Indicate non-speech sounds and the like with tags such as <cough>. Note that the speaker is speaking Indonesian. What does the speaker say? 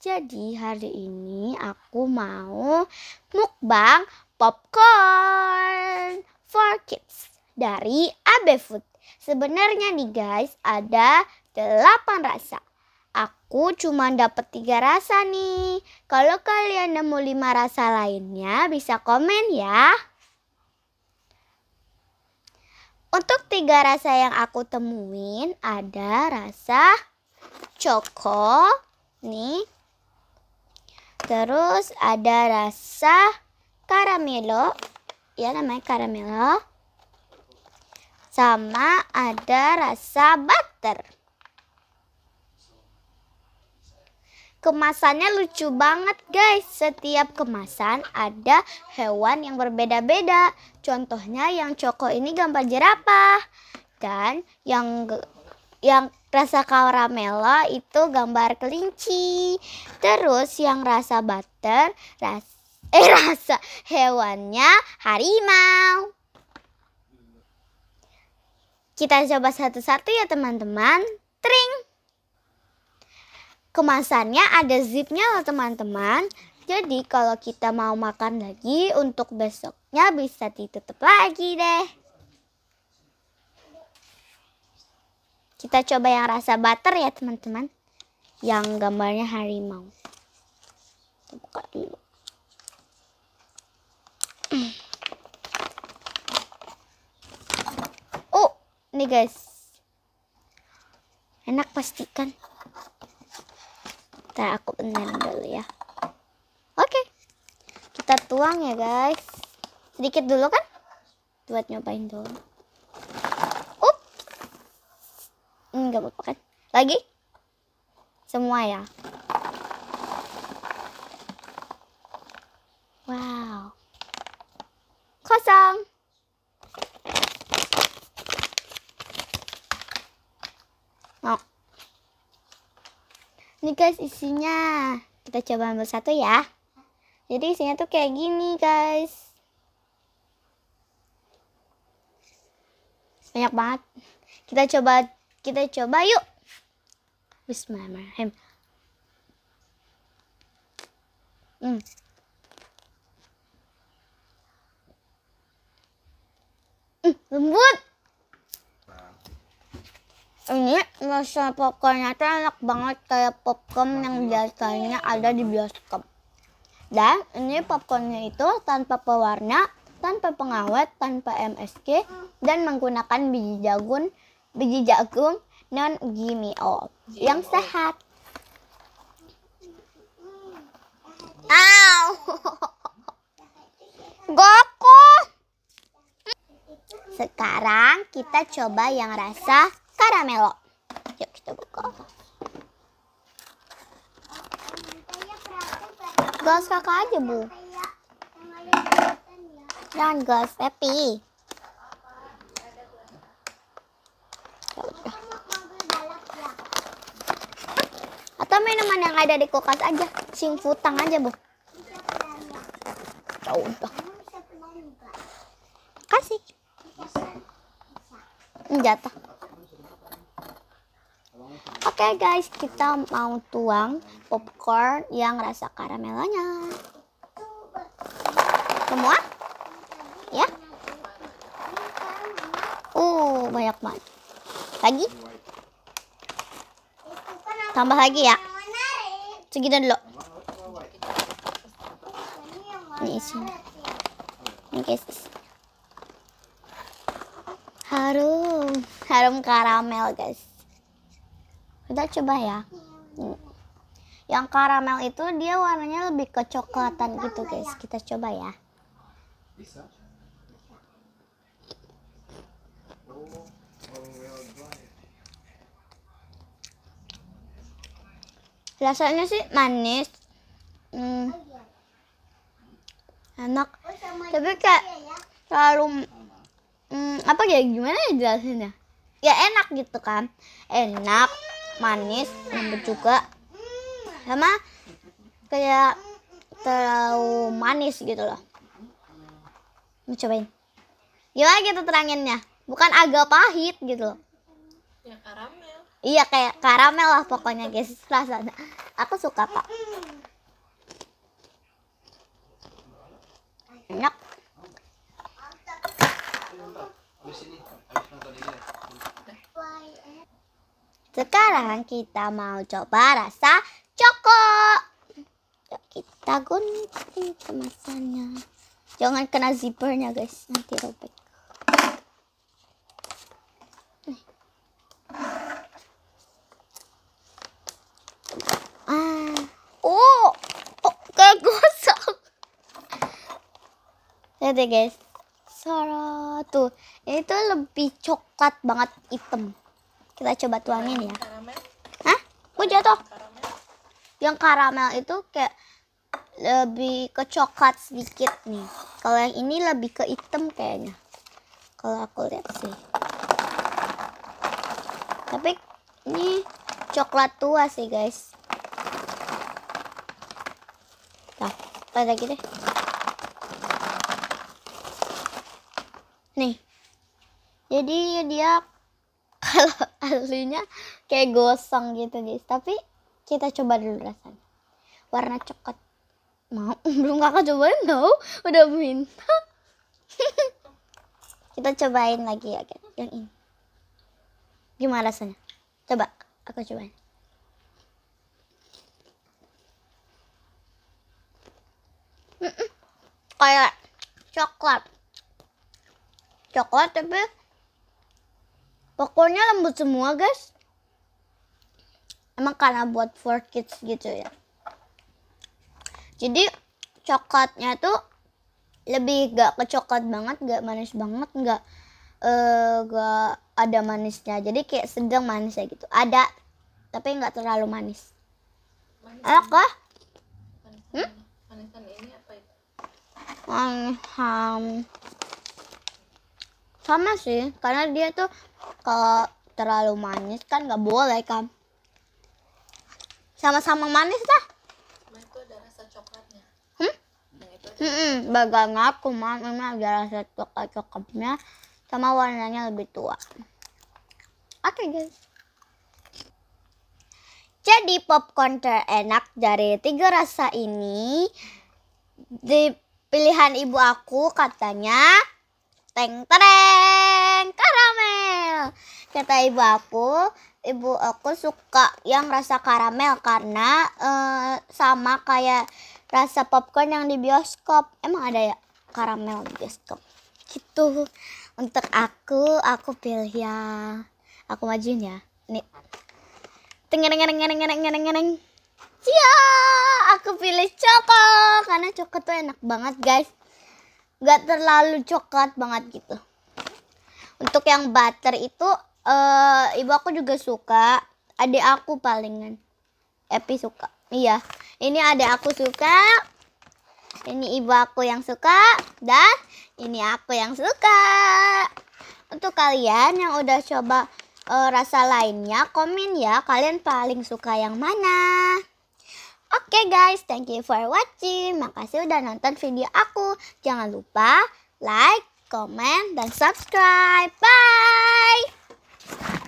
Jadi hari ini aku mau mukbang popcorn for kids dari AB Food. Sebenarnya nih guys ada 8 rasa. Aku cuma dapat 3 rasa nih. Kalau kalian nemu 5 rasa lainnya bisa komen ya. Untuk tiga rasa yang aku temuin ada rasa coko, nih Terus ada rasa karamelo, ya namanya karamelo. Sama ada rasa butter. Kemasannya lucu banget guys. Setiap kemasan ada hewan yang berbeda-beda. Contohnya yang coko ini gambar jerapah dan yang yang rasa karamelo itu gambar kelinci. Terus yang rasa butter, ras <laughs> eh rasa hewannya harimau. Kita coba satu-satu ya teman-teman. Tring. Kemasannya ada zipnya loh teman-teman. Jadi kalau kita mau makan lagi untuk besoknya bisa ditutup lagi deh. Kita coba yang rasa butter ya teman-teman. Yang gambarnya harimau. Kita buka dulu. <clears throat> Oh, ini guys. Enak pastikan. kita aku benerin dulu ya. Oke. Kita tuang ya guys. Sedikit dulu kan? Buat nyobain dulu. Hmm, nggak hmm, apa-apa kan lagi semua ya wow kosong oh. ini guys isinya kita coba ambil satu ya jadi isinya tuh kayak gini guys banyak banget kita coba kita coba yuk. Bismillahirrahmanirrahim. Hmm. Hmm, lembut. Ini rasa popcornnya tuh enak banget kayak popcorn yang biasanya ada di bioskop. Dan ini popcornnya itu tanpa pewarna, tanpa pengawet, tanpa MSG, dan menggunakan biji jagung biji jagung non GMO yang sehat. Au. <laughs> Goku. Sekarang kita coba yang rasa karamel. Yuk kita buka. Gas kakak aja bu. Jangan gas happy. ada di kulkas aja sing futang aja bu tahu ya udah kasih hmm, jatah oke okay, guys kita mau tuang popcorn yang rasa karamelnya semua ya uh banyak banget lagi tambah lagi ya segini dulu ini isinya ini guys harum harum karamel guys kita coba ya yang karamel itu dia warnanya lebih kecoklatan gitu guys kita coba ya bisa rasanya sih manis hmm. enak tapi kayak terlalu hmm, apa ya gimana ya jelasinnya ya enak gitu kan enak manis lembut juga sama kayak terlalu manis gitu loh mau cobain gimana gitu teranginnya bukan agak pahit gitu loh ya karamel iya kayak karamel lah pokoknya guys rasanya aku suka pak enak sekarang kita mau coba rasa coko Yuk kita gunting kemasannya jangan kena zippernya guys nanti robek Lihat ya guys. Soro tuh. Ini tuh lebih coklat banget hitam. Kita coba tuangin ya. Hah? Kok jatuh? Yang karamel itu kayak lebih ke coklat sedikit nih. Kalau yang ini lebih ke hitam kayaknya. Kalau aku lihat sih. Tapi ini coklat tua sih guys. Nah, pada gitu. nih jadi dia <laughs> kalau aslinya kayak gosong gitu guys tapi kita coba dulu rasanya warna coklat mau <laughs> belum kakak cobain tau udah minta <laughs> kita cobain lagi ya guys yang ini gimana rasanya coba aku cobain kayak coklat coklat tapi pokoknya lembut semua guys emang karena buat for kids gitu ya jadi coklatnya tuh lebih gak kecoklat banget gak manis banget gak uh, gak ada manisnya jadi kayak sedang manisnya gitu ada tapi nggak terlalu manis enak kah hmm? manisan ini apa itu manisan sama sih karena dia tuh kalau terlalu manis kan nggak boleh kan sama-sama manis dah hmm? Hmm, bagang aku mam memang ada rasa coklat coklatnya sama warnanya lebih tua oke okay, guys jadi popcorn terenak dari tiga rasa ini di pilihan ibu aku katanya Teng tereng karamel. Kata ibu aku, ibu aku suka yang rasa karamel karena uh, sama kayak rasa popcorn yang di bioskop. Emang ada ya karamel di bioskop? Gitu. Untuk aku, aku pilih ya, aku majuin ya. Nih. tenggereng, ngereng ngereng ngereng ngereng. Ya, aku pilih coklat karena coklat tuh enak banget, guys nggak terlalu coklat banget gitu untuk yang butter itu uh, ibu aku juga suka adik aku palingan Epi suka iya ini adik aku suka ini ibu aku yang suka dan ini aku yang suka untuk kalian yang udah coba uh, rasa lainnya komen ya kalian paling suka yang mana Oke okay guys, thank you for watching. Makasih udah nonton video aku. Jangan lupa like, comment, dan subscribe. Bye!